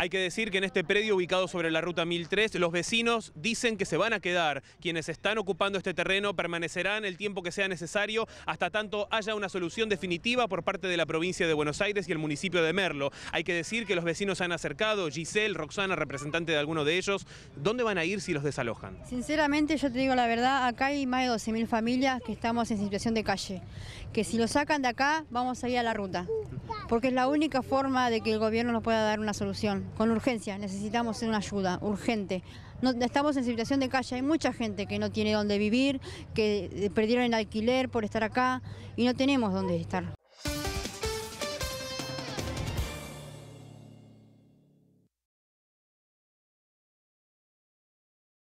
Hay que decir que en este predio ubicado sobre la ruta 1003, los vecinos dicen que se van a quedar. Quienes están ocupando este terreno permanecerán el tiempo que sea necesario hasta tanto haya una solución definitiva por parte de la provincia de Buenos Aires y el municipio de Merlo. Hay que decir que los vecinos han acercado, Giselle, Roxana, representante de alguno de ellos. ¿Dónde van a ir si los desalojan? Sinceramente, yo te digo la verdad, acá hay más de 12.000 familias que estamos en situación de calle. Que si los sacan de acá, vamos a ir a la ruta porque es la única forma de que el gobierno nos pueda dar una solución, con urgencia, necesitamos una ayuda urgente. No, estamos en situación de calle, hay mucha gente que no tiene dónde vivir, que perdieron el alquiler por estar acá y no tenemos dónde estar.